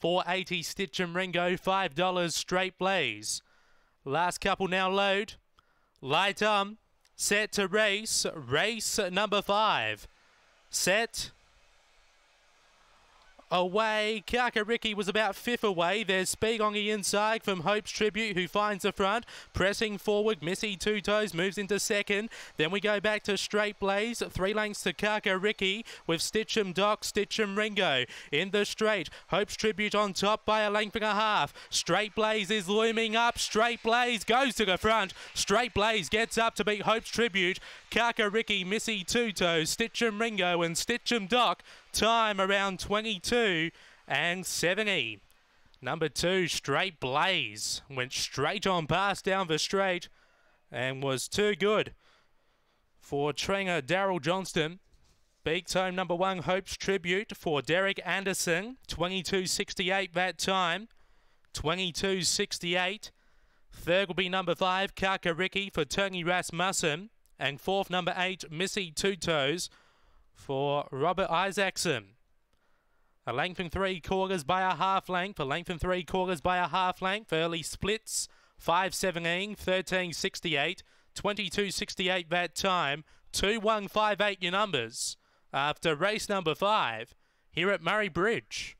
480 Stitch and Ringo, $5 straight blaze. Last couple now load. Light on. set to race, race number five. Set, away. Kakariki was about fifth away. There's Speed on the inside from Hope's Tribute, who finds the front. Pressing forward, Missy Two Toes moves into second. Then we go back to Straight Blaze, three lengths to Kakariki with Stitchem Doc, Stitchem Ringo. In the straight, Hope's Tribute on top by a length and a half. Straight Blaze is looming up. Straight Blaze goes to the front. Straight Blaze gets up to beat Hope's Tribute. Kakariki, Missy Two Toes, Stitchem Ringo, and Stitchem Doc time around 22 and 70. Number two, Straight Blaze, went straight on past down the straight and was too good for trainer Daryl Johnston. Big home number one, Hope's Tribute for Derek Anderson, 22.68 that time, 22.68. Third will be number five, Kakariki for Tony Rasmussen, and fourth number eight, Missy Two Toes, for Robert Isaacson. A length and three quarters by a half length. A length and three quarters by a half length. Early splits 517, 1368, 2268 that time. 2158 your numbers after race number five here at Murray Bridge.